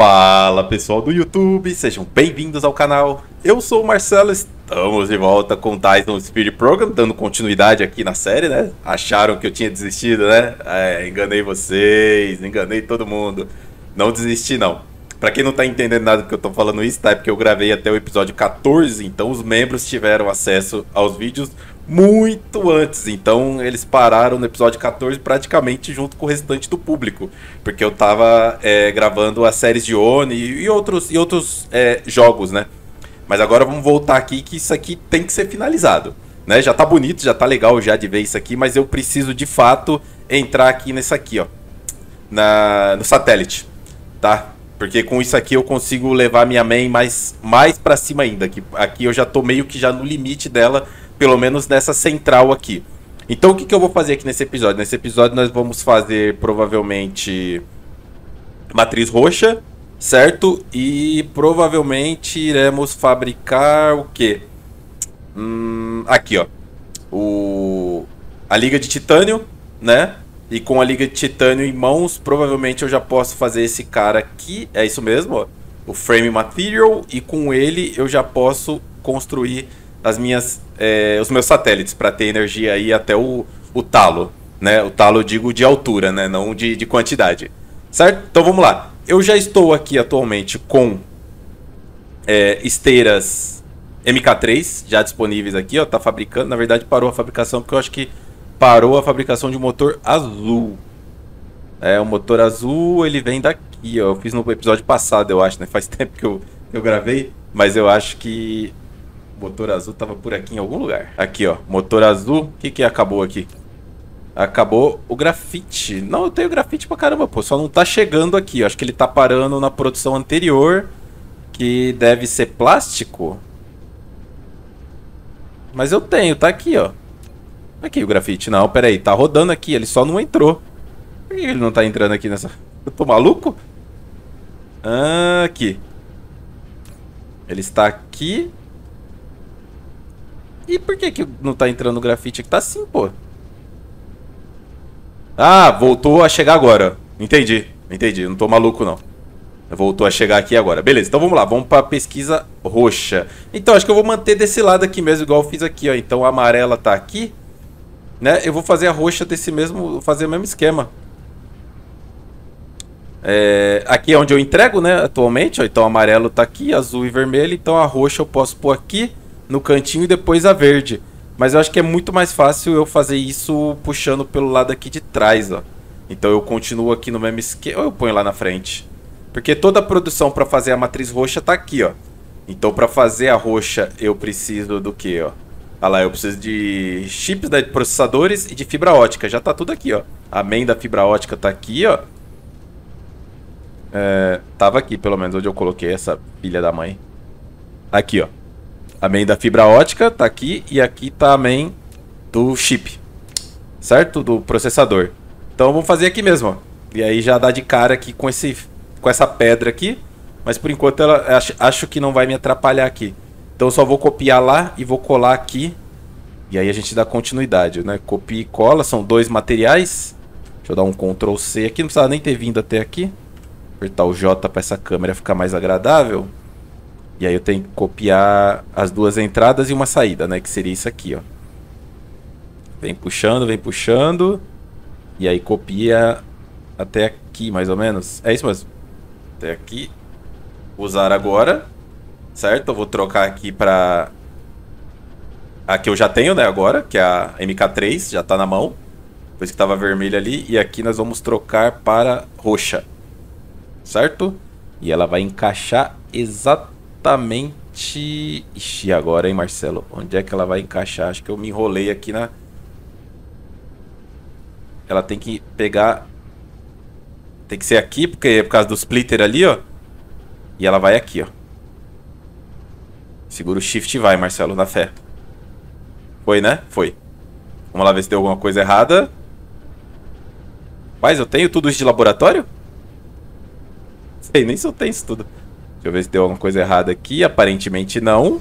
Fala pessoal do YouTube, sejam bem-vindos ao canal. Eu sou o Marcelo, estamos de volta com Tyson Spirit Program, dando continuidade aqui na série, né? Acharam que eu tinha desistido, né? É, enganei vocês, enganei todo mundo. Não desisti não. Pra quem não tá entendendo nada do que eu tô falando isso, tá? É porque eu gravei até o episódio 14, então os membros tiveram acesso aos vídeos muito antes. Então eles pararam no episódio 14 praticamente junto com o restante do público. Porque eu tava é, gravando as séries de Oni e, outros, e outros é, jogos, né? Mas agora vamos voltar aqui que isso aqui tem que ser finalizado. Né? Já tá bonito, já tá legal já de ver isso aqui, mas eu preciso de fato entrar aqui nesse aqui, ó. Na, no satélite, tá? Porque com isso aqui eu consigo levar minha mãe mais, mais para cima ainda. Aqui, aqui eu já tô meio que já no limite dela pelo menos nessa central aqui. Então o que, que eu vou fazer aqui nesse episódio? Nesse episódio nós vamos fazer provavelmente matriz roxa, certo? E provavelmente iremos fabricar o quê? Hum, aqui, ó. O... A liga de titânio, né? E com a liga de titânio em mãos, provavelmente eu já posso fazer esse cara aqui. É isso mesmo, ó. O frame material. E com ele eu já posso construir as minhas, é, os meus satélites para ter energia aí até o, o talo, né? O talo digo de altura, né? Não de, de quantidade, certo? Então vamos lá. Eu já estou aqui atualmente com é, esteiras MK3 já disponíveis aqui, ó. Tá fabricando, na verdade parou a fabricação porque eu acho que parou a fabricação de um motor azul. É, o motor azul ele vem daqui, ó. Eu fiz no episódio passado, eu acho, né? Faz tempo que eu, eu gravei, mas eu acho que Motor azul tava por aqui em algum lugar. Aqui, ó. Motor azul. O que que acabou aqui? Acabou o grafite. Não, eu tenho grafite pra caramba, pô. Só não tá chegando aqui. Eu acho que ele tá parando na produção anterior, que deve ser plástico. Mas eu tenho, tá aqui, ó. É aqui o grafite. Não, pera aí. Tá rodando aqui. Ele só não entrou. Por que ele não tá entrando aqui nessa... Eu tô maluco? Ah, aqui. Ele está aqui. E por que, que não tá entrando grafite aqui? Tá sim, pô. Ah, voltou a chegar agora. Entendi, entendi. Não tô maluco, não. Voltou a chegar aqui agora. Beleza, então vamos lá. Vamos pra pesquisa roxa. Então, acho que eu vou manter desse lado aqui mesmo, igual eu fiz aqui, ó. Então, a amarela tá aqui. Né? Eu vou fazer a roxa desse mesmo... Fazer o mesmo esquema. É, aqui é onde eu entrego, né? Atualmente, ó. Então, o amarelo tá aqui, azul e vermelho. Então, a roxa eu posso pôr aqui no cantinho e depois a verde. Mas eu acho que é muito mais fácil eu fazer isso puxando pelo lado aqui de trás, ó. Então eu continuo aqui no mesmo esquema, ou eu ponho lá na frente. Porque toda a produção para fazer a matriz roxa tá aqui, ó. Então para fazer a roxa eu preciso do que, ó? Ah lá, eu preciso de chips, né, de processadores e de fibra ótica. Já tá tudo aqui, ó. A main da fibra ótica tá aqui, ó. É, tava aqui, pelo menos, onde eu coloquei essa pilha da mãe. Aqui, ó main da fibra ótica, tá aqui. E aqui tá amém do chip, certo? Do processador. Então vamos fazer aqui mesmo, ó. E aí já dá de cara aqui com, esse, com essa pedra aqui. Mas por enquanto ela acho, acho que não vai me atrapalhar aqui. Então só vou copiar lá e vou colar aqui. E aí a gente dá continuidade, né? Copia e cola, são dois materiais. Deixa eu dar um Ctrl C aqui, não precisava nem ter vindo até aqui. Apertar o J para essa câmera ficar mais agradável. E aí eu tenho que copiar as duas entradas e uma saída, né? Que seria isso aqui, ó. Vem puxando, vem puxando. E aí copia até aqui, mais ou menos. É isso mesmo. Até aqui. Usar agora. Certo? Eu vou trocar aqui pra... A que eu já tenho, né, agora. Que é a MK3. Já tá na mão. isso que tava vermelha ali. E aqui nós vamos trocar para roxa. Certo? E ela vai encaixar exatamente exatamente. Ixi, agora, hein, Marcelo? Onde é que ela vai encaixar? Acho que eu me enrolei aqui na. Ela tem que pegar. Tem que ser aqui, porque é por causa do splitter ali, ó. E ela vai aqui, ó. Segura o shift e vai, Marcelo, na fé. Foi, né? Foi. Vamos lá ver se deu alguma coisa errada. Mas eu tenho tudo isso de laboratório? Sei, nem se eu tenho isso tudo. Deixa eu ver se deu alguma coisa errada aqui. Aparentemente não.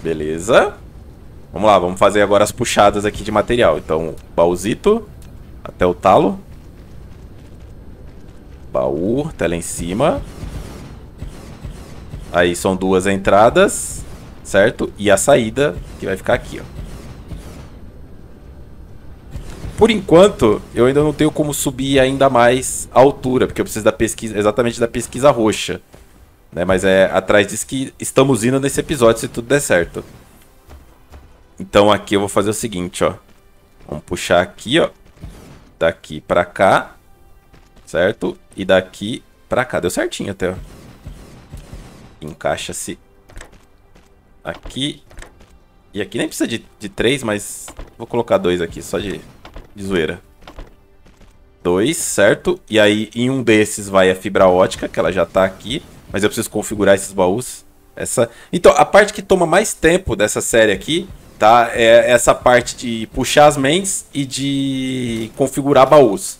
Beleza. Vamos lá, vamos fazer agora as puxadas aqui de material. Então, baúzito até o talo. Baú, até lá em cima. Aí são duas entradas, certo? E a saída, que vai ficar aqui, ó. Por enquanto, eu ainda não tenho como subir ainda mais a altura, porque eu preciso da pesquisa, exatamente da pesquisa roxa. Né? Mas é atrás disso que estamos indo nesse episódio, se tudo der certo. Então aqui eu vou fazer o seguinte, ó. Vamos puxar aqui, ó. Daqui pra cá. Certo? E daqui pra cá. Deu certinho até, ó. Encaixa-se aqui. E aqui nem precisa de, de três, mas vou colocar dois aqui, só de de zoeira. Dois, certo? E aí em um desses vai a fibra ótica, que ela já tá aqui. Mas eu preciso configurar esses baús. Essa... Então, a parte que toma mais tempo dessa série aqui, tá? É essa parte de puxar as mentes e de configurar baús.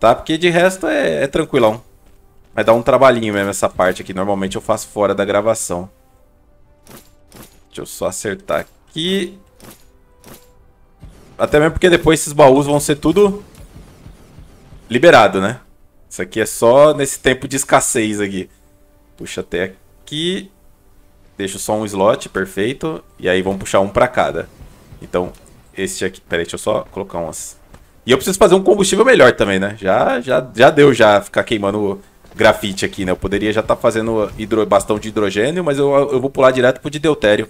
Tá? Porque de resto é, é tranquilão. Vai dar um trabalhinho mesmo essa parte aqui. Normalmente eu faço fora da gravação. Deixa eu só acertar aqui. Até mesmo porque depois esses baús vão ser tudo liberado, né? Isso aqui é só nesse tempo de escassez aqui. Puxa até aqui. deixa só um slot, perfeito. E aí vamos puxar um pra cada. Então, este aqui... Peraí, deixa eu só colocar umas... E eu preciso fazer um combustível melhor também, né? Já, já, já deu já ficar queimando grafite aqui, né? Eu poderia já estar tá fazendo hidro... bastão de hidrogênio, mas eu, eu vou pular direto pro de deutério.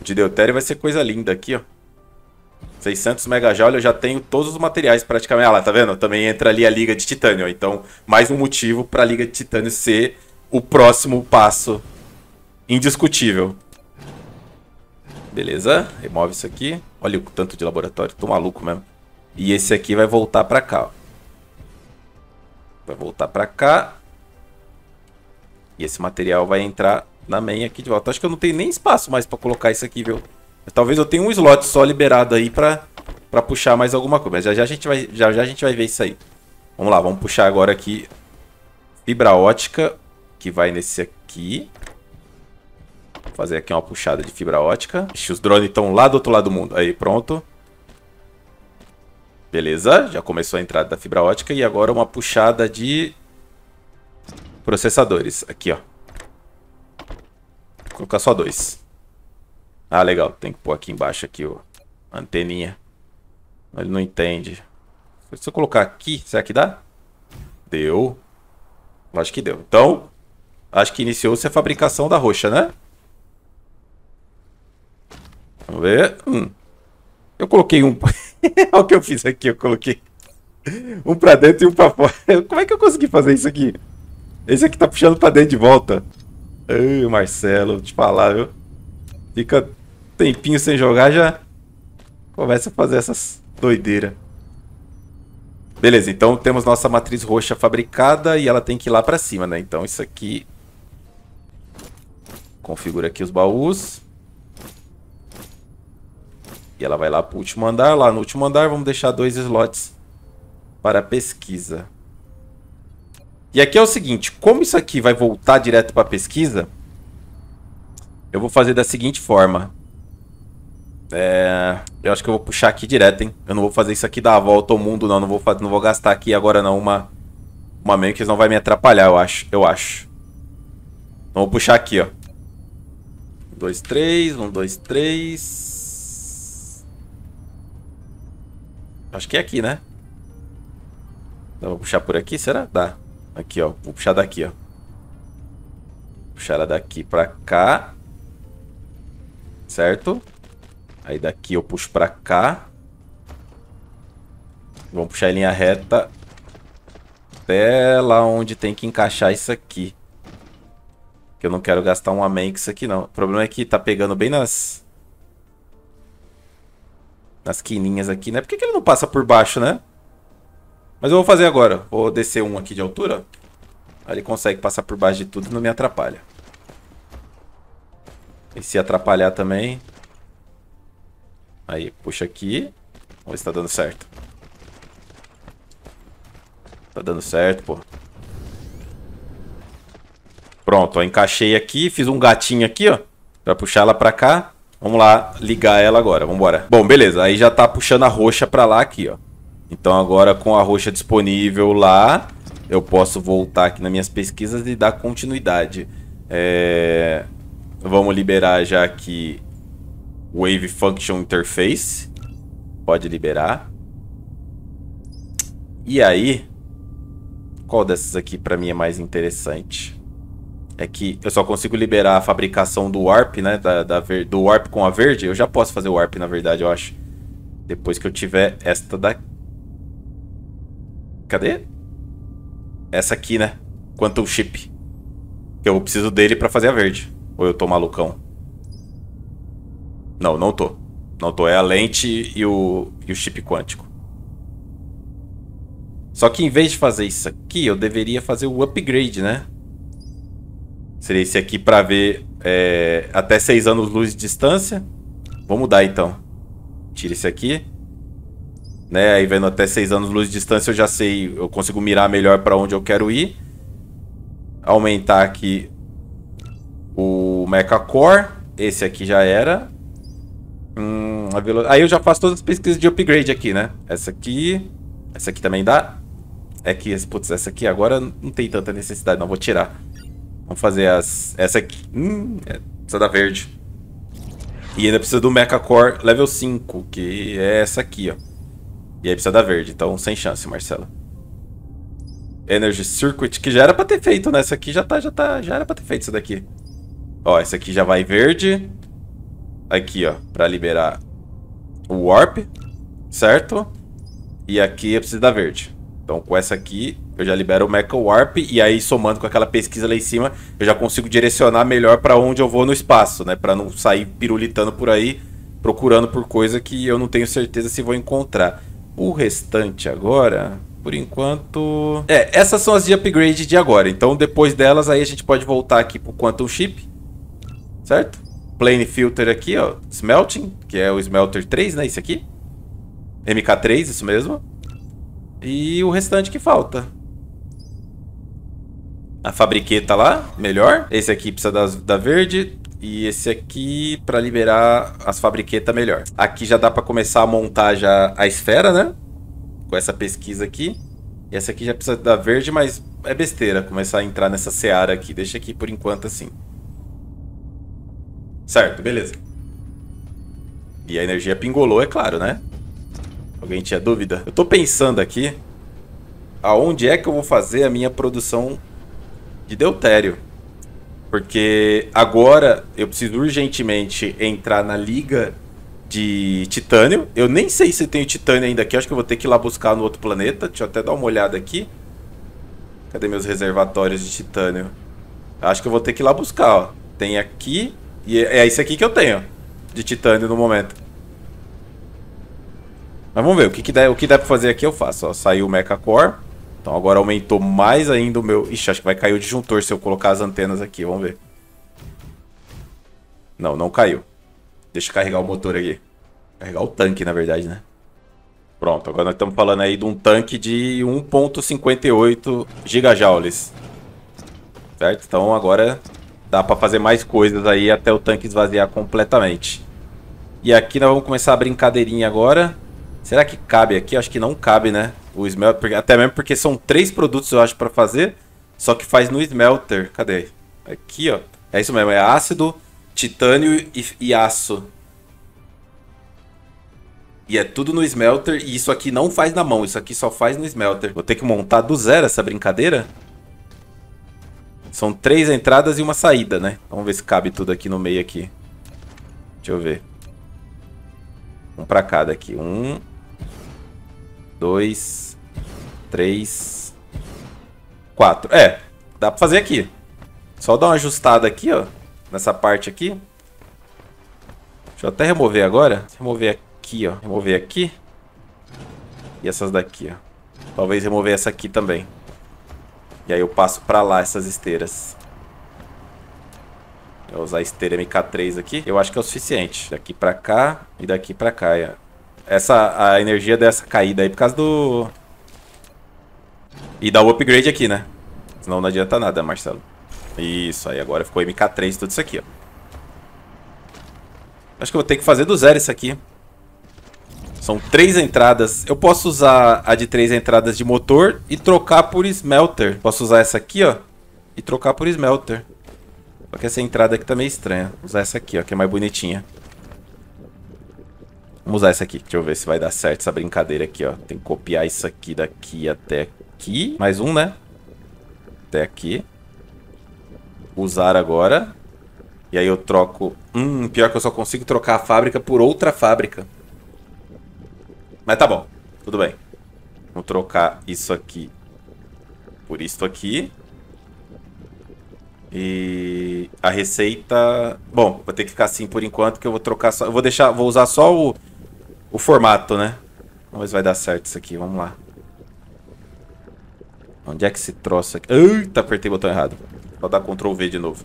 O de deutério vai ser coisa linda aqui, ó. 600 megajoule eu já tenho todos os materiais praticamente. Ah lá, tá vendo? Também entra ali a liga de titânio. Então, mais um motivo para a liga de titânio ser o próximo passo indiscutível. Beleza? Remove isso aqui. Olha o tanto de laboratório, tô maluco mesmo. E esse aqui vai voltar para cá, ó. Vai voltar para cá. E esse material vai entrar na main aqui de volta. Acho que eu não tenho nem espaço mais para colocar isso aqui, viu? Talvez eu tenha um slot só liberado aí pra, pra puxar mais alguma coisa. Mas já já, a gente vai, já já a gente vai ver isso aí. Vamos lá, vamos puxar agora aqui fibra ótica, que vai nesse aqui. Vou fazer aqui uma puxada de fibra ótica. Ixi, os drones estão lá do outro lado do mundo. Aí, pronto. Beleza, já começou a entrada da fibra ótica. E agora uma puxada de processadores. Aqui, ó. Vou colocar só dois. Ah, legal. Tem que pôr aqui embaixo aqui, ó. Anteninha. Ele não entende. Se eu colocar aqui, será que dá? Deu. Acho que deu. Então, acho que iniciou-se a fabricação da roxa, né? Vamos ver. Hum. Eu coloquei um... Olha o que eu fiz aqui, eu coloquei um pra dentro e um pra fora. Como é que eu consegui fazer isso aqui? Esse aqui tá puxando pra dentro de volta. Ai, Marcelo, vou te falar, viu? Fica tempinho sem jogar, já começa a fazer essas doideiras. Beleza, então temos nossa matriz roxa fabricada e ela tem que ir lá pra cima, né? Então isso aqui... Configura aqui os baús. E ela vai lá pro último andar. Lá no último andar vamos deixar dois slots para pesquisa. E aqui é o seguinte, como isso aqui vai voltar direto para pesquisa, eu vou fazer da seguinte forma. É... Eu acho que eu vou puxar aqui direto, hein? Eu não vou fazer isso aqui dar a volta ao mundo, não. Não vou, fazer... não vou gastar aqui agora, não, uma... Uma meio que não vai me atrapalhar, eu acho. Eu acho. Então vou puxar aqui, ó. Um, dois, três. Um, dois, três. Acho que é aqui, né? Dá pra puxar por aqui? Será? Dá. Aqui, ó. Vou puxar daqui, ó. Puxar ela daqui pra cá. Certo? Aí daqui eu puxo pra cá. Vamos puxar em linha reta até lá onde tem que encaixar isso aqui. Que eu não quero gastar um amém com isso aqui, não. O problema é que tá pegando bem nas... Nas quininhas aqui, né? Por que, que ele não passa por baixo, né? Mas eu vou fazer agora. Vou descer um aqui de altura. Aí ele consegue passar por baixo de tudo e não me atrapalha. E se atrapalhar também, Aí, puxa aqui. Vamos ver se tá dando certo. Tá dando certo, pô. Pronto, ó, encaixei aqui, fiz um gatinho aqui, ó. Pra puxar ela pra cá. Vamos lá ligar ela agora, vambora. Bom, beleza, aí já tá puxando a roxa pra lá aqui, ó. Então agora com a roxa disponível lá, eu posso voltar aqui nas minhas pesquisas e dar continuidade. É... Vamos liberar já aqui Wave Function Interface. Pode liberar. E aí, qual dessas aqui para mim é mais interessante? É que eu só consigo liberar a fabricação do Warp, né? Da, da do Warp com a verde. Eu já posso fazer o Warp, na verdade, eu acho. Depois que eu tiver esta da... Cadê? Essa aqui, né? Quantum Chip. Eu preciso dele para fazer a verde. Ou eu tô malucão? Não, não tô. Não tô. É a lente e o, e o chip quântico. Só que em vez de fazer isso aqui, eu deveria fazer o upgrade, né? Seria esse aqui para ver é, até 6 anos luz de distância. Vou mudar então. Tira esse aqui. Né? Aí vendo até 6 anos luz de distância eu já sei, eu consigo mirar melhor para onde eu quero ir. Aumentar aqui o Mecha Core. Esse aqui já era. Hum, velo... Aí eu já faço todas as pesquisas de upgrade aqui, né? Essa aqui. Essa aqui também dá. É que, putz, essa aqui agora não tem tanta necessidade, não. Vou tirar. Vamos fazer as... Essa aqui. Hum, é, essa da verde. E ainda precisa do Mecha Core level 5, que é essa aqui, ó. E aí precisa da verde, então sem chance, Marcelo. Energy Circuit, que já era pra ter feito, né? Essa aqui já tá, já tá, já era pra ter feito isso daqui. Ó, essa aqui já vai verde aqui, ó, pra liberar o Warp, certo? E aqui eu preciso da verde. Então com essa aqui eu já libero o Mecha Warp e aí somando com aquela pesquisa lá em cima eu já consigo direcionar melhor para onde eu vou no espaço, né? Para não sair pirulitando por aí procurando por coisa que eu não tenho certeza se vou encontrar. O restante agora, por enquanto... É, essas são as de upgrade de agora. Então depois delas aí a gente pode voltar aqui pro Quantum Chip, certo? plane filter aqui, ó, smelting, que é o smelter 3, né, esse aqui. MK3, isso mesmo. E o restante que falta. A fabriqueta lá, melhor. Esse aqui precisa das, da verde. E esse aqui para liberar as fabriquetas melhor. Aqui já dá para começar a montar já a esfera, né? Com essa pesquisa aqui. E essa aqui já precisa da verde, mas é besteira começar a entrar nessa seara aqui. Deixa aqui por enquanto assim. Certo, beleza. E a energia pingolou, é claro, né? Alguém tinha dúvida? Eu tô pensando aqui aonde é que eu vou fazer a minha produção de deutério. Porque agora eu preciso urgentemente entrar na liga de titânio. Eu nem sei se tem titânio ainda aqui. Acho que eu vou ter que ir lá buscar no outro planeta. Deixa eu até dar uma olhada aqui. Cadê meus reservatórios de titânio? Acho que eu vou ter que ir lá buscar, ó. Tem aqui. E é, é isso aqui que eu tenho de titânio no momento. Mas vamos ver, o que, que, dá, o que dá pra fazer aqui eu faço. Ó, saiu o Mecha Core. Então agora aumentou mais ainda o meu... Ixi, acho que vai cair o disjuntor se eu colocar as antenas aqui, vamos ver. Não, não caiu. Deixa eu carregar o motor aqui. Carregar o tanque, na verdade, né? Pronto, agora nós estamos falando aí de um tanque de 1.58 gigajoules. Certo? Então agora Dá pra fazer mais coisas aí até o tanque esvaziar completamente. E aqui nós vamos começar a brincadeirinha agora. Será que cabe aqui? Acho que não cabe, né? O smelter, até mesmo porque são três produtos, eu acho, pra fazer. Só que faz no smelter. Cadê? Aqui, ó. É isso mesmo, é ácido, titânio e, e aço. E é tudo no smelter e isso aqui não faz na mão, isso aqui só faz no smelter. Vou ter que montar do zero essa brincadeira? São três entradas e uma saída, né? Vamos ver se cabe tudo aqui no meio aqui. Deixa eu ver. Um pra cada aqui. Um. Dois. Três. Quatro. É, dá pra fazer aqui. Só dar uma ajustada aqui, ó. Nessa parte aqui. Deixa eu até remover agora. Remover aqui, ó. Remover aqui. E essas daqui, ó. Talvez remover essa aqui também. E aí eu passo pra lá essas esteiras. Eu vou usar a esteira MK3 aqui. Eu acho que é o suficiente. Daqui pra cá e daqui pra cá. É. Essa, a energia dessa caída aí por causa do... E dá o upgrade aqui, né? Senão não adianta nada, Marcelo. Isso, aí agora ficou MK3 tudo isso aqui, ó. Acho que eu vou ter que fazer do zero isso aqui. São três entradas. Eu posso usar a de três entradas de motor e trocar por smelter. Posso usar essa aqui, ó, e trocar por smelter. Só que essa entrada aqui tá meio estranha. Vou usar essa aqui, ó, que é mais bonitinha. Vamos usar essa aqui. Deixa eu ver se vai dar certo essa brincadeira aqui, ó. Tem que copiar isso aqui daqui até aqui. Mais um, né? Até aqui. Usar agora. E aí eu troco... Hum, pior que eu só consigo trocar a fábrica por outra fábrica. Mas tá bom, tudo bem. Vou trocar isso aqui por isso aqui. E a receita... Bom, vou ter que ficar assim por enquanto, que eu vou trocar só... Eu vou deixar... Vou usar só o, o formato, né? Vamos ver se vai dar certo isso aqui. Vamos lá. Onde é que se troça aqui... Eita, apertei o botão errado. Vou dar Ctrl V de novo.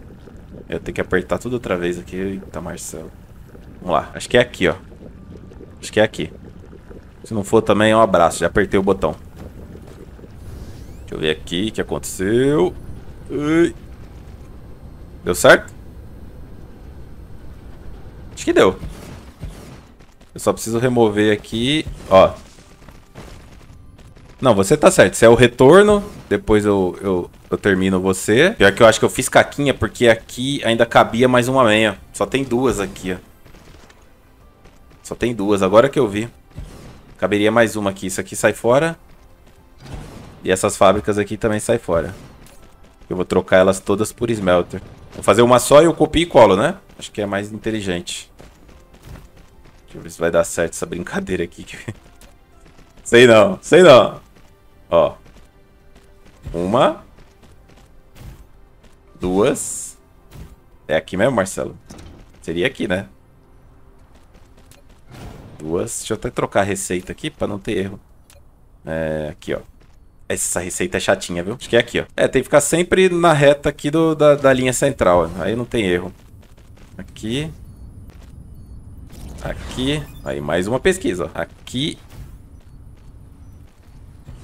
Eu tenho que apertar tudo outra vez aqui. Eita, Marcelo. Vamos lá. Acho que é aqui, ó. Acho que é aqui. Se não for também, um abraço. Já apertei o botão. Deixa eu ver aqui o que aconteceu. Ui. Deu certo? Acho que deu. Eu só preciso remover aqui. Ó. Não, você tá certo. Você é o retorno. Depois eu, eu, eu termino você. Pior que eu acho que eu fiz caquinha, porque aqui ainda cabia mais uma meia. Só tem duas aqui, ó. Só tem duas, agora que eu vi. Caberia mais uma aqui. Isso aqui sai fora. E essas fábricas aqui também sai fora. Eu vou trocar elas todas por smelter. Vou fazer uma só e eu copio e colo, né? Acho que é mais inteligente. Deixa eu ver se vai dar certo essa brincadeira aqui. sei não, sei não. Ó. Uma. Duas. É aqui mesmo, Marcelo? Seria aqui, né? duas. Deixa eu até trocar a receita aqui para não ter erro. É, aqui, ó. Essa receita é chatinha, viu? Acho que é aqui, ó. É, tem que ficar sempre na reta aqui do, da, da linha central. Ó. Aí não tem erro. Aqui. Aqui. Aí, mais uma pesquisa. Ó. Aqui.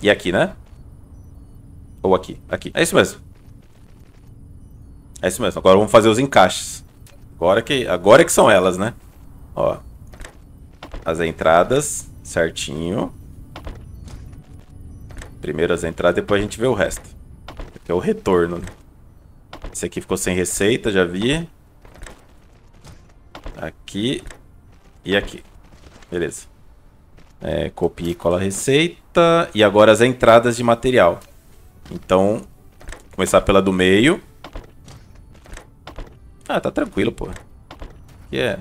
E aqui, né? Ou aqui. Aqui. É isso mesmo. É isso mesmo. Agora vamos fazer os encaixes. Agora que, agora que são elas, né? Ó as entradas certinho. Primeiro as entradas, depois a gente vê o resto. Aqui é o retorno. Né? Esse aqui ficou sem receita, já vi. Aqui e aqui. Beleza. É, copia e cola a receita. E agora as entradas de material. Então, começar pela do meio. Ah, tá tranquilo, pô. que é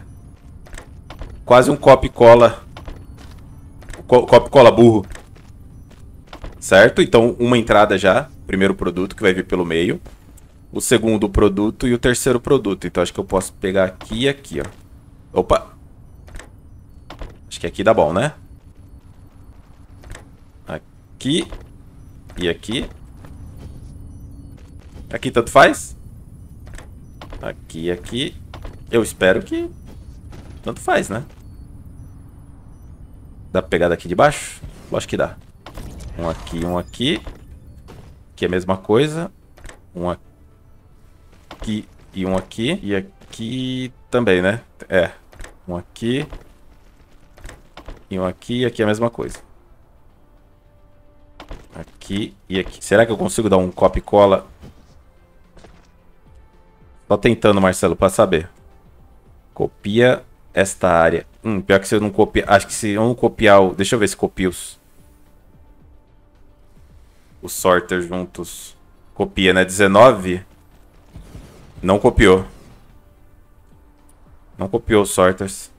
Quase um e cola e cola burro. Certo? Então, uma entrada já. Primeiro produto que vai vir pelo meio. O segundo produto e o terceiro produto. Então, acho que eu posso pegar aqui e aqui, ó. Opa! Acho que aqui dá bom, né? Aqui. E aqui. Aqui tanto faz. Aqui, aqui. Eu espero que tanto faz, né? Dá pra pegar daqui de baixo? Lógico que dá. Um aqui, um aqui. Aqui é a mesma coisa. Um aqui e um aqui. E aqui também, né? É. Um aqui. E um aqui. E aqui é a mesma coisa. Aqui e aqui. Será que eu consigo dar um copy cola? Só tentando, Marcelo, pra saber. Copia esta área. Hum, pior que se eu não copiar... Acho que se eu não copiar o... Deixa eu ver se copia os... Os sorters juntos. Copia, né? 19. Não copiou. Não copiou os sorters.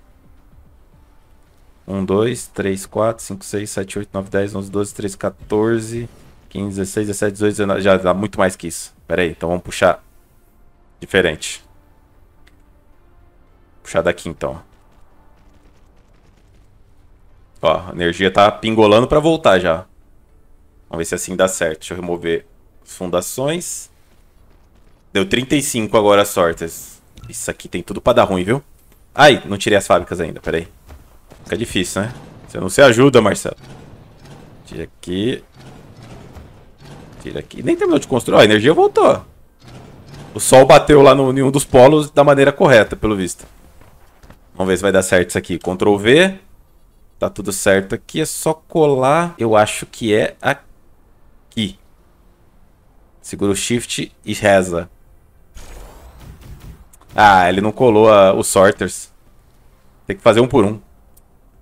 1, 2, 3, 4, 5, 6, 7, 8, 9, 10, 11, 12, 13, 14, 15, 16, 17, 18, 19... Já dá muito mais que isso. Pera aí, então vamos puxar diferente. Puxar daqui então. Ó, a energia tá pingolando pra voltar já. Vamos ver se assim dá certo. Deixa eu remover as fundações. Deu 35 agora as sortes. Isso aqui tem tudo pra dar ruim, viu? Ai, não tirei as fábricas ainda, peraí. Fica difícil, né? Você não se ajuda, Marcelo. Tira aqui. Tira aqui. Nem terminou de construir. Ó, a energia voltou. O sol bateu lá no, em um dos polos da maneira correta, pelo visto. Vamos ver se vai dar certo isso aqui. Ctrl V. Tá tudo certo aqui. É só colar. Eu acho que é aqui. Segura o Shift e reza. Ah, ele não colou a, os sorters. Tem que fazer um por um.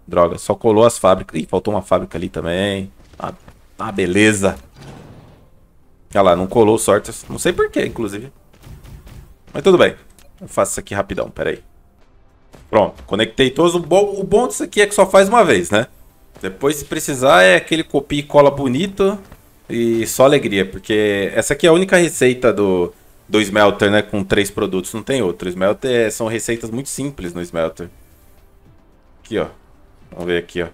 Droga, só colou as fábricas. Ih, faltou uma fábrica ali também. Ah, ah beleza. Olha lá, não colou os sorters. Não sei porquê, inclusive. Mas tudo bem. Eu faço isso aqui rapidão, peraí. Pronto, conectei todos. O bom, o bom disso aqui é que só faz uma vez, né? Depois, se precisar, é aquele copia e cola bonito e só alegria, porque essa aqui é a única receita do, do Smelter, né? Com três produtos, não tem outro. O Smelter é, são receitas muito simples no Smelter. Aqui, ó. Vamos ver aqui, ó.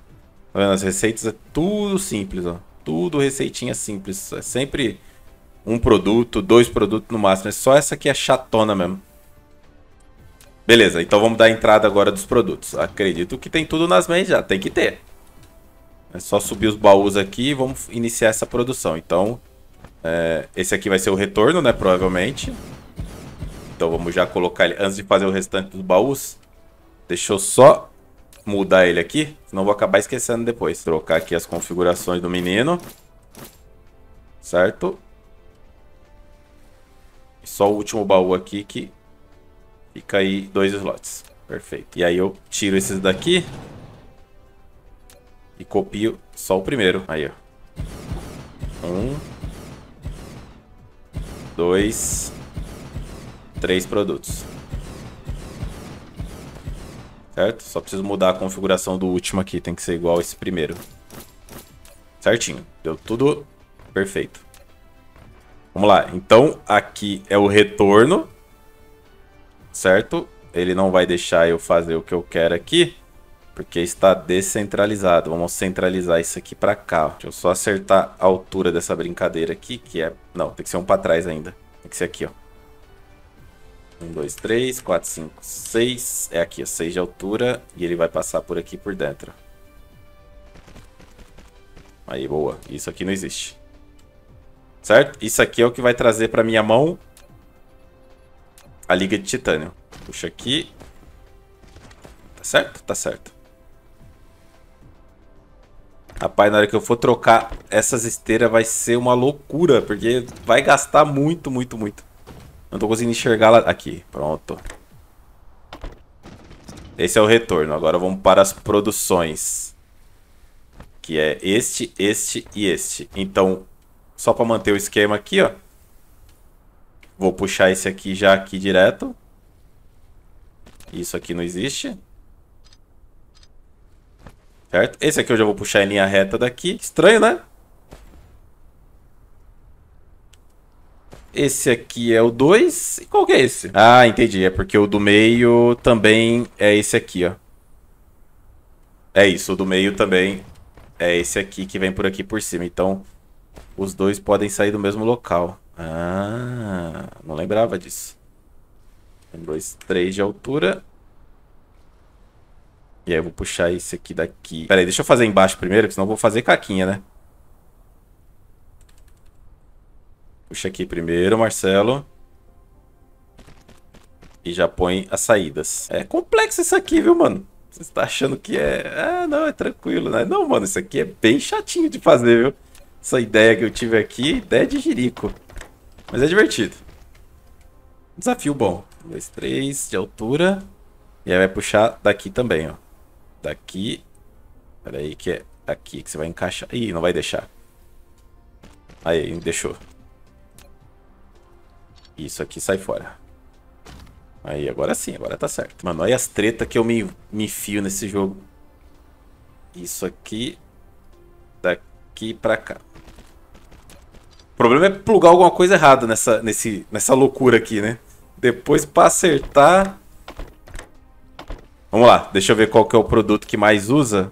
Tá vendo? As receitas é tudo simples, ó. Tudo receitinha simples. É sempre um produto, dois produtos no máximo. É só essa aqui é chatona mesmo. Beleza, então vamos dar a entrada agora dos produtos. Acredito que tem tudo nas mães já, tem que ter. É só subir os baús aqui e vamos iniciar essa produção. Então, é, esse aqui vai ser o retorno, né, provavelmente. Então vamos já colocar ele, antes de fazer o restante dos baús. Deixa eu só mudar ele aqui, senão vou acabar esquecendo depois. Trocar aqui as configurações do menino. Certo? Só o último baú aqui que Fica aí dois slots. Perfeito. E aí eu tiro esses daqui. E copio só o primeiro. Aí, ó. Um. Dois. Três produtos. Certo? Só preciso mudar a configuração do último aqui. Tem que ser igual esse primeiro. Certinho. Deu tudo perfeito. Vamos lá. Então, aqui é o retorno certo? Ele não vai deixar eu fazer o que eu quero aqui, porque está descentralizado. Vamos centralizar isso aqui para cá. Deixa eu só acertar a altura dessa brincadeira aqui, que é... Não, tem que ser um para trás ainda. Tem que ser aqui, ó. 1, 2, 3, 4, 5, 6. É aqui, ó, 6 de altura. E ele vai passar por aqui por dentro. Aí, boa. Isso aqui não existe. Certo? Isso aqui é o que vai trazer para minha mão a liga de titânio. Puxa aqui. Tá certo? Tá certo. Rapaz, na hora que eu for trocar essas esteiras vai ser uma loucura, porque vai gastar muito, muito, muito. Não tô conseguindo enxergar lá. Aqui, pronto. Esse é o retorno. Agora vamos para as produções. Que é este, este e este. Então, só para manter o esquema aqui, ó. Vou puxar esse aqui já aqui direto. Isso aqui não existe. Certo? Esse aqui eu já vou puxar em linha reta daqui. Estranho, né? Esse aqui é o 2. E qual que é esse? Ah, entendi. É porque o do meio também é esse aqui, ó. É isso, o do meio também é esse aqui que vem por aqui por cima. Então, os dois podem sair do mesmo local. Ah, não lembrava disso. Um, dois, três de altura. E aí eu vou puxar esse aqui daqui. Pera aí, deixa eu fazer embaixo primeiro, senão eu vou fazer caquinha, né? Puxa aqui primeiro, Marcelo. E já põe as saídas. É complexo isso aqui, viu, mano? Você está achando que é... Ah, não, é tranquilo, né? Não, mano, isso aqui é bem chatinho de fazer, viu? Essa ideia que eu tive aqui, ideia de jirico. Mas é divertido. Desafio bom. Um, dois, três, de altura. E aí vai puxar daqui também, ó. Daqui. Pera aí que é aqui que você vai encaixar. Ih, não vai deixar. Aí, deixou. Isso aqui sai fora. Aí, agora sim, agora tá certo. Mano, olha as tretas que eu me, me enfio nesse jogo. Isso aqui. Daqui pra cá. O problema é plugar alguma coisa errada nessa, nesse, nessa loucura aqui, né? Depois pra acertar... Vamos lá, deixa eu ver qual que é o produto que mais usa.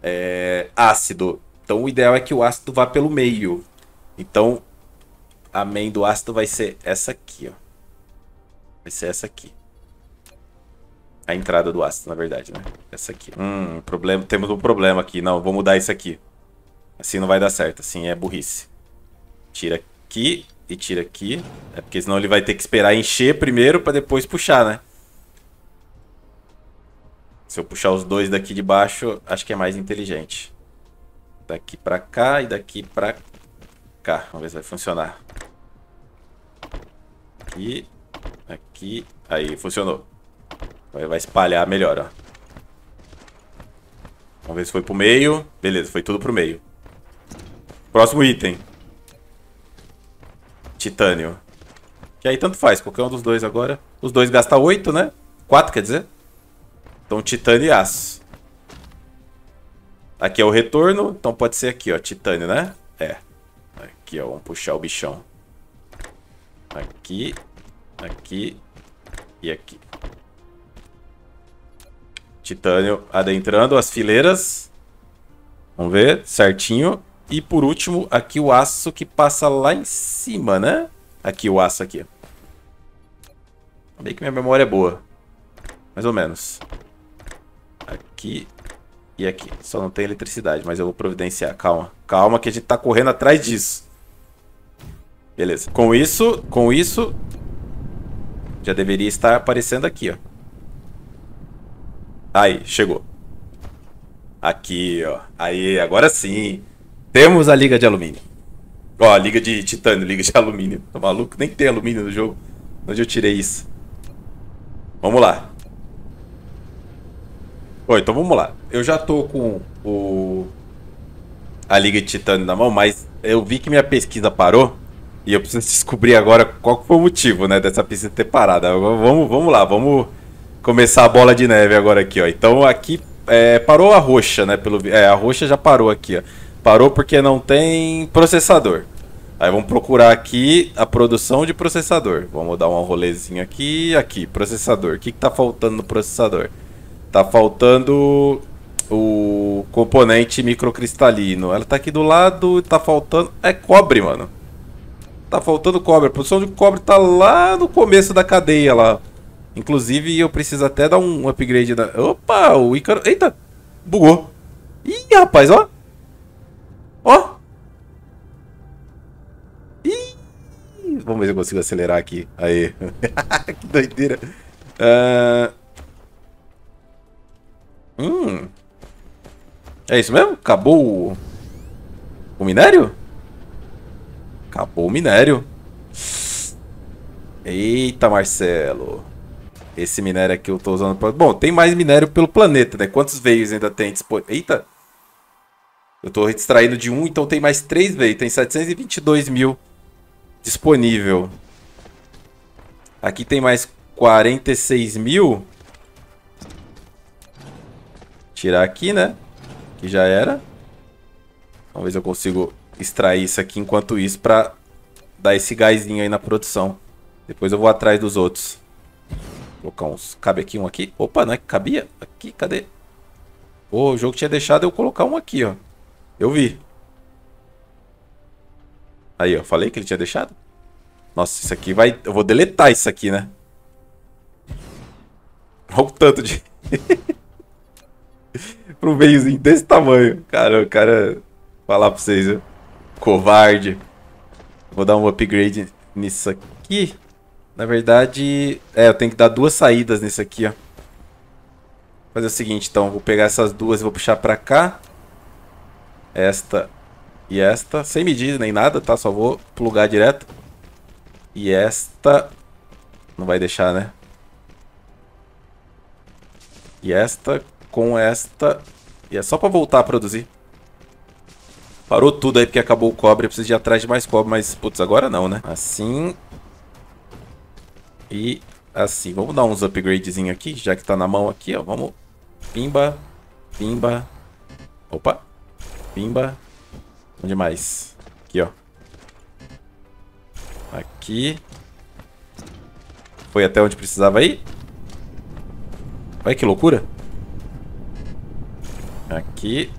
É... Ácido. Então o ideal é que o ácido vá pelo meio. Então, a main do ácido vai ser essa aqui, ó. Vai ser essa aqui. A entrada do ácido, na verdade, né? Essa aqui. Hum, problema. Temos um problema aqui. Não, vou mudar isso aqui. Assim não vai dar certo, assim é burrice. Tira aqui e tira aqui. É porque senão ele vai ter que esperar encher primeiro para depois puxar, né? Se eu puxar os dois daqui de baixo, acho que é mais inteligente. Daqui pra cá e daqui pra cá. Vamos ver se vai funcionar. Aqui, aqui. Aí, funcionou. Vai, vai espalhar melhor, ó. Vamos ver se foi pro meio. Beleza, foi tudo pro meio. Próximo item. Titânio. Que aí tanto faz, qualquer um dos dois agora. Os dois gastam 8, né? 4, quer dizer. Então, titânio e aço. Aqui é o retorno, então pode ser aqui, ó. Titânio, né? É. Aqui, ó. Vamos puxar o bichão. Aqui, aqui e aqui. Titânio adentrando as fileiras. Vamos ver, certinho. E por último, aqui o aço que passa lá em cima, né? Aqui o aço aqui. Bem que minha memória é boa. Mais ou menos. Aqui e aqui. Só não tem eletricidade, mas eu vou providenciar. Calma. Calma que a gente tá correndo atrás disso. Beleza. Com isso, com isso... Já deveria estar aparecendo aqui, ó. Aí, chegou. Aqui, ó. Aí, agora sim. Temos a liga de alumínio. Ó, oh, a liga de titânio, liga de alumínio. Tá maluco? Nem tem alumínio no jogo. Onde eu tirei isso? Vamos lá. Bom, então vamos lá. Eu já tô com o... A liga de titânio na mão, mas eu vi que minha pesquisa parou. E eu preciso descobrir agora qual foi o motivo, né, dessa pesquisa ter parado. Vamos, vamos lá, vamos começar a bola de neve agora aqui, ó. Então aqui é, parou a roxa, né, pelo... É, a roxa já parou aqui, ó. Parou porque não tem processador. Aí vamos procurar aqui a produção de processador. Vamos dar um rolezinho aqui aqui. Processador. O que está faltando no processador? Tá faltando o componente microcristalino. Ela tá aqui do lado tá faltando... É cobre, mano. Tá faltando cobre. A produção de cobre tá lá no começo da cadeia lá. Inclusive, eu preciso até dar um upgrade na... Opa, o Icaro... Eita, bugou. Ih, rapaz, ó. Ó! Ih! Vamos ver se eu consigo acelerar aqui. Aí. que doideira. Uh... Hum. É isso mesmo? Acabou o... o minério? Acabou o minério. Eita, Marcelo. Esse minério aqui eu tô usando... Pra... Bom, tem mais minério pelo planeta, né? Quantos veios ainda tem disponível? Eita! Eu estou extraindo de um, então tem mais três vezes. Tem 722 mil disponível. Aqui tem mais 46 mil. Tirar aqui, né? Que já era. Vamos ver se eu consigo extrair isso aqui enquanto isso para dar esse gásinho aí na produção. Depois eu vou atrás dos outros. colocar uns... Cabe aqui um aqui? Opa, não é que cabia? Aqui, cadê? o jogo tinha deixado eu colocar um aqui, ó. Eu vi. Aí, ó. Falei que ele tinha deixado? Nossa, isso aqui vai... Eu vou deletar isso aqui, né? Olha o tanto de... Pro meiozinho desse tamanho. Cara, o cara... Falar para vocês, viu? Covarde. Vou dar um upgrade nisso aqui. Na verdade... É, eu tenho que dar duas saídas nisso aqui, ó. Fazer o seguinte, então. Vou pegar essas duas e vou puxar para cá. Esta e esta. Sem medir nem nada, tá? Só vou plugar direto. E esta... Não vai deixar, né? E esta com esta. E é só pra voltar a produzir. Parou tudo aí porque acabou o cobre. Eu preciso de ir atrás de mais cobre, mas putz, agora não, né? Assim. E assim. Vamos dar uns upgradezinhos aqui, já que tá na mão aqui, ó. Vamos. Pimba. Pimba. Opa. Pimba. Onde mais? Aqui, ó. Aqui. Foi até onde precisava ir. Olha que loucura. Aqui.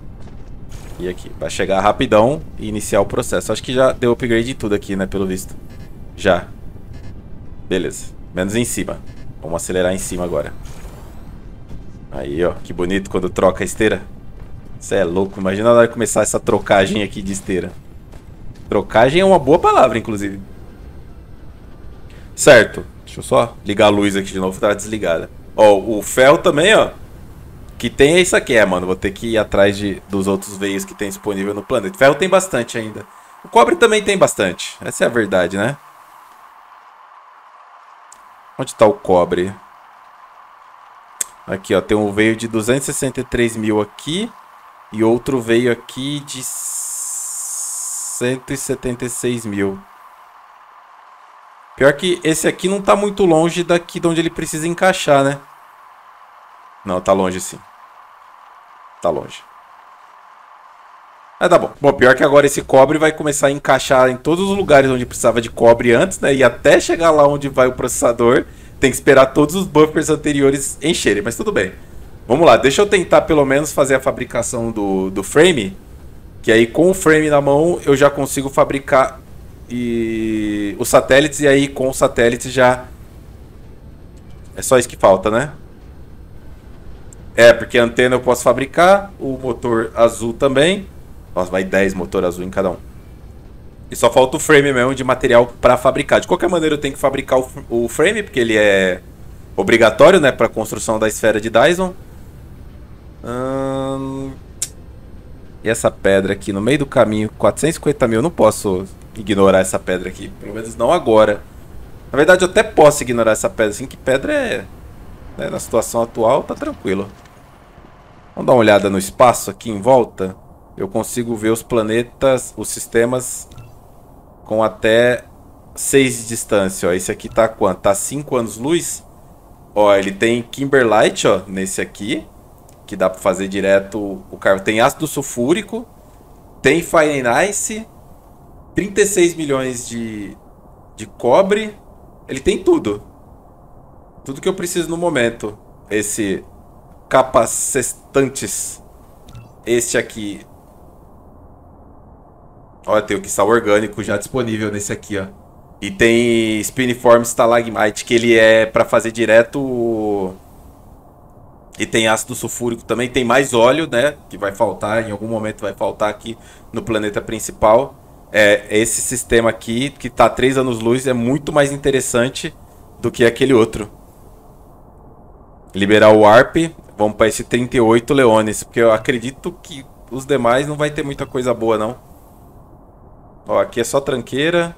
E aqui. Vai chegar rapidão e iniciar o processo. Acho que já deu upgrade em tudo aqui, né? Pelo visto. Já. Beleza. Menos em cima. Vamos acelerar em cima agora. Aí, ó. Que bonito quando troca a esteira. Você é louco, imagina a hora de começar essa trocagem aqui de esteira. Trocagem é uma boa palavra, inclusive. Certo. Deixa eu só ligar a luz aqui de novo, tá desligada. Ó, o ferro também, ó. Que tem é isso aqui, é, mano. Vou ter que ir atrás de, dos outros veios que tem disponível no planeta. Ferro tem bastante ainda. O cobre também tem bastante. Essa é a verdade, né? Onde tá o cobre? Aqui, ó. Tem um veio de 263 mil aqui. E outro veio aqui de 176 mil. Pior que esse aqui não tá muito longe daqui de onde ele precisa encaixar, né? Não, tá longe sim. Tá longe. Mas ah, tá bom. Bom, pior que agora esse cobre vai começar a encaixar em todos os lugares onde precisava de cobre antes, né? E até chegar lá onde vai o processador, tem que esperar todos os buffers anteriores encherem. Mas tudo bem. Vamos lá, deixa eu tentar pelo menos fazer a fabricação do, do frame. Que aí com o frame na mão eu já consigo fabricar e os satélites. E aí com o satélite já... É só isso que falta, né? É, porque a antena eu posso fabricar, o motor azul também. Nossa, vai 10 motor azul em cada um. E só falta o frame mesmo de material para fabricar. De qualquer maneira eu tenho que fabricar o, o frame, porque ele é obrigatório, né, para construção da esfera de Dyson. Hum... E essa pedra aqui no meio do caminho, 450 mil. Eu não posso ignorar essa pedra aqui. Pelo menos não agora. Na verdade, eu até posso ignorar essa pedra. Assim que pedra é. Né, na situação atual, tá tranquilo. Vamos dar uma olhada no espaço aqui em volta. Eu consigo ver os planetas, os sistemas com até 6 de distância. Ó. Esse aqui tá quanto? Tá 5 anos-luz. Ó, ele tem Kimberlite, ó, nesse aqui que dá para fazer direto o carro. Tem ácido sulfúrico, tem Fire and Ice, 36 milhões de, de cobre. Ele tem tudo. Tudo que eu preciso no momento. Esse capacestantes. Este aqui. olha tem o que está orgânico já disponível nesse aqui, ó. E tem Spiniform Stalagmite, que ele é para fazer direto e tem ácido sulfúrico também, tem mais óleo, né? Que vai faltar, em algum momento vai faltar aqui no planeta principal. É, é esse sistema aqui, que está 3 anos luz, é muito mais interessante do que aquele outro. Liberar o Warp, vamos para esse 38 Leones, porque eu acredito que os demais não vai ter muita coisa boa, não. Ó, aqui é só tranqueira.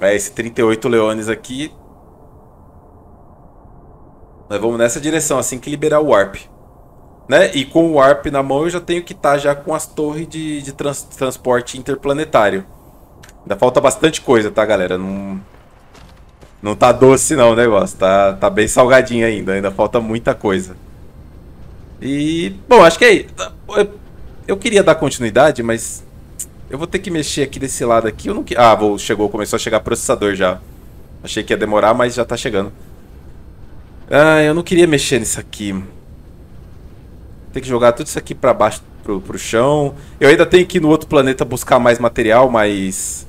É, esse 38 Leones aqui nós vamos nessa direção, assim que liberar o Warp. Né? E com o Warp na mão eu já tenho que estar tá já com as torres de, de trans, transporte interplanetário. Ainda falta bastante coisa, tá, galera? Não, não tá doce não o negócio, tá, tá bem salgadinho ainda, ainda falta muita coisa. E, bom, acho que é isso Eu queria dar continuidade, mas eu vou ter que mexer aqui desse lado aqui. Eu não que... Ah, vou, chegou, começou a chegar processador já. Achei que ia demorar, mas já tá chegando. Ah, eu não queria mexer nisso aqui. Tem que jogar tudo isso aqui pra baixo, pro, pro chão. Eu ainda tenho que ir no outro planeta buscar mais material, mais...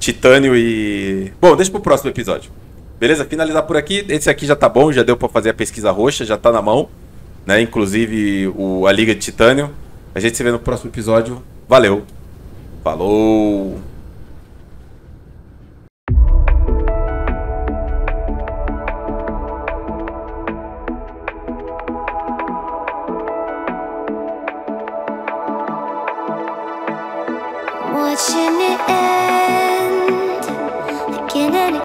Titânio e... Bom, deixa pro próximo episódio. Beleza? Finalizar por aqui. Esse aqui já tá bom, já deu pra fazer a pesquisa roxa, já tá na mão. Né? Inclusive o, a Liga de Titânio. A gente se vê no próximo episódio. Valeu! Falou!